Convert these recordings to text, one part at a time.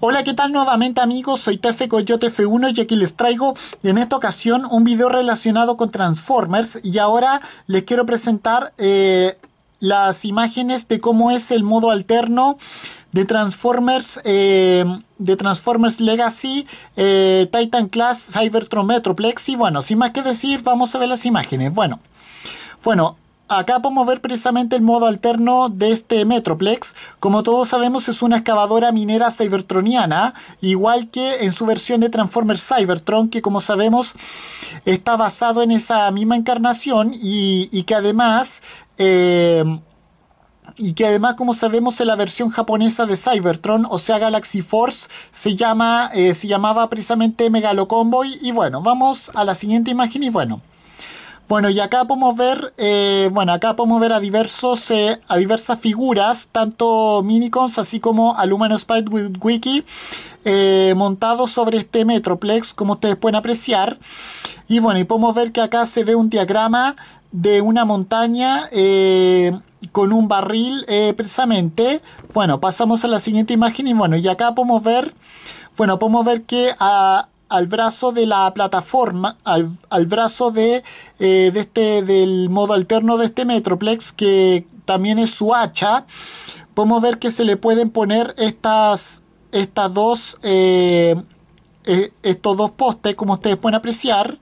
Hola, ¿qué tal nuevamente amigos? Soy Tefe Coyote F1 y aquí les traigo en esta ocasión un video relacionado con Transformers y ahora les quiero presentar eh, las imágenes de cómo es el modo alterno de Transformers, eh, de Transformers Legacy, eh, Titan Class, Cybertron Metroplex y bueno, sin más que decir, vamos a ver las imágenes. Bueno, bueno, acá podemos ver precisamente el modo alterno de este Metroplex. Como todos sabemos es una excavadora minera cybertroniana, igual que en su versión de Transformers Cybertron, que como sabemos está basado en esa misma encarnación y, que además... Eh, y que además, como sabemos, en la versión japonesa de Cybertron, o sea, Galaxy Force, se, llama, eh, se llamaba precisamente Megalo Convoy. Y bueno, vamos a la siguiente imagen y bueno. Bueno, y acá podemos ver, eh, bueno, acá podemos ver a, diversos, eh, a diversas figuras, tanto Minicons así como al humano with Wiki, eh, montados sobre este Metroplex, como ustedes pueden apreciar. Y bueno, y podemos ver que acá se ve un diagrama de una montaña con un barril precisamente. Bueno, pasamos a la siguiente imagen y bueno, y acá podemos ver, bueno, podemos ver que a al brazo de la plataforma, al, brazo eh, de, este, del modo alterno de este Metroplex, que también es su hacha, podemos ver que se le pueden poner estas, estas dos, eh, eh, estos dos postes, como ustedes pueden apreciar.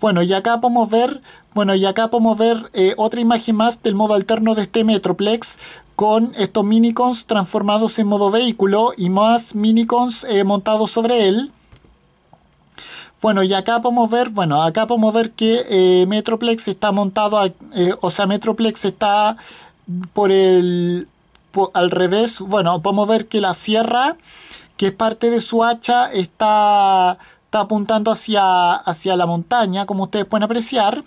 Bueno, y acá podemos ver, bueno, y acá podemos ver otra imagen más del modo alterno de este Metroplex, con estos minicons transformados en modo vehículo y más minicons montados sobre él. Bueno, y acá podemos ver, bueno, acá podemos ver que eh, Metroplex está montado, eh, o sea, Metroplex está por el, al revés, bueno, podemos ver que la sierra, que es parte de su hacha, está, está apuntando hacia, hacia la montaña, como ustedes pueden apreciar.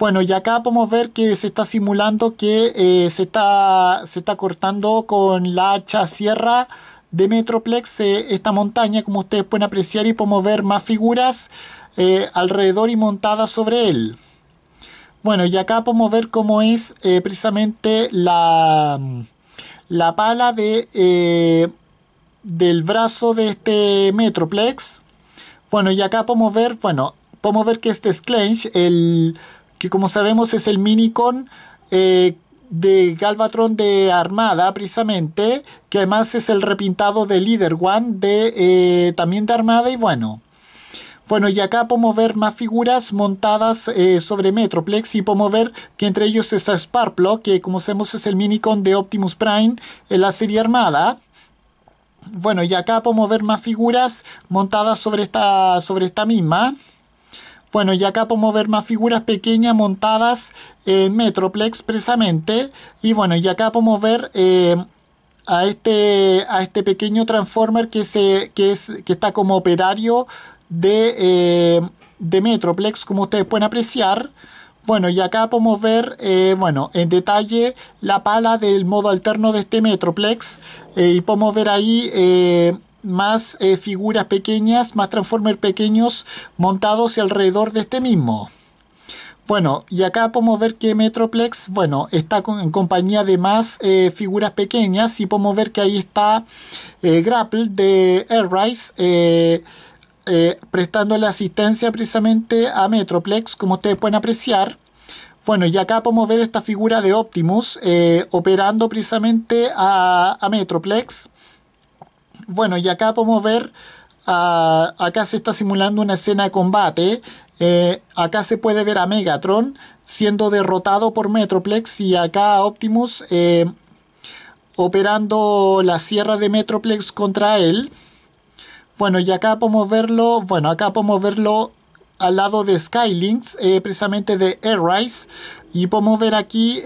Bueno, y acá podemos ver que se está simulando que eh, se, está, se está cortando con la hacha sierra de Metroplex, eh, esta montaña, como ustedes pueden apreciar, y podemos ver más figuras eh, alrededor y montadas sobre él. Bueno, y acá podemos ver cómo es eh, precisamente la, la pala de, del brazo de este Metroplex. Bueno, y acá podemos ver, bueno, podemos ver que este es el que como sabemos es el mini con de Galvatron de Armada, precisamente, que además es el repintado de Leader One, de, eh, también de Armada, y bueno. Bueno, y acá podemos ver más figuras montadas eh, sobre Metroplex y podemos ver que entre ellos está Sparplo, que como sabemos es el minicon de Optimus Prime en la serie Armada. Bueno, y acá podemos ver más figuras montadas sobre esta, sobre esta misma. Bueno, y acá podemos ver más figuras pequeñas montadas en Metroplex precisamente. Y bueno, y acá podemos ver eh, a, este, a este pequeño Transformer que, se, que, es, que está como operario de, eh, Metroplex, como ustedes pueden apreciar. Bueno, y acá podemos ver, eh, bueno, en detalle la pala del modo alterno de este Metroplex. y podemos ver ahí más eh, figuras pequeñas, más transformers pequeños montados alrededor de este mismo. Bueno, y acá podemos ver que Metroplex, bueno, está en compañía de más eh, figuras pequeñas y podemos ver que ahí está eh, Grapple de Airrise prestando la asistencia precisamente a Metroplex, como ustedes pueden apreciar. Bueno, y acá podemos ver esta figura de Optimus operando precisamente a Metroplex. Bueno, y acá podemos ver, ah, acá se está simulando una escena de combate. Eh, acá se puede ver a Megatron siendo derrotado por Metroplex y acá Optimus eh, operando la sierra de Metroplex contra él. Bueno, y acá podemos verlo, bueno, acá podemos verlo al lado de Skylinks, eh, precisamente de Airrise. Y podemos ver aquí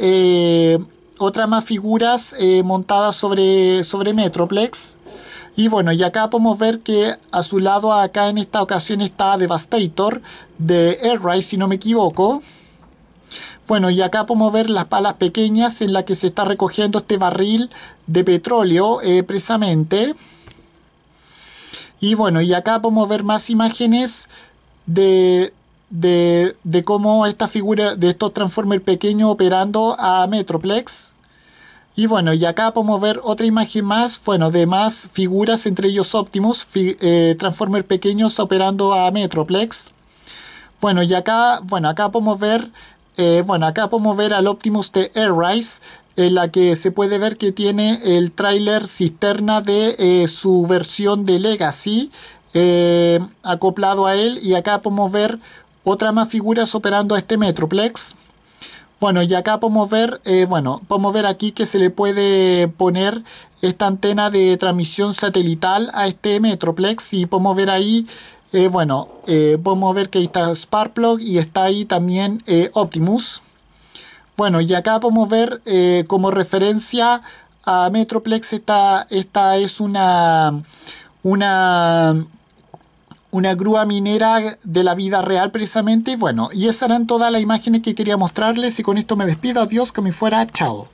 otras más figuras montadas sobre, sobre Metroplex. Y bueno, y acá podemos ver que a su lado acá en esta ocasión está Devastator de Airrise, si no me equivoco. Bueno, y acá podemos ver las palas pequeñas en las que se está recogiendo este barril de petróleo, eh, precisamente. Y bueno, y acá podemos ver más imágenes de, de, de cómo esta figura de estos Transformers pequeños operando a Metroplex. Y bueno, y acá podemos ver otra imagen más, bueno, de más figuras, entre ellos Optimus, eh, Transformer Transformers pequeños operando a Metroplex. Bueno, y acá, bueno, acá podemos ver, eh, bueno, acá podemos ver al Optimus de Airrise, en la que se puede ver que tiene el tráiler cisterna de eh, su versión de Legacy acoplado a él. Y acá podemos ver otra más figuras operando a este Metroplex. Bueno, y acá podemos ver, eh, bueno, podemos ver aquí que se le puede poner esta antena de transmisión satelital a este Metroplex y podemos ver ahí, eh, bueno, eh, podemos ver que ahí está Sparkplug y está ahí también Optimus. Bueno, y acá podemos ver como referencia a Metroplex, esta, esta es una, una una grúa minera de la vida real precisamente. Y bueno, y esas eran todas las imágenes que quería mostrarles y con esto me despido. Adiós, que me fuera. Chao.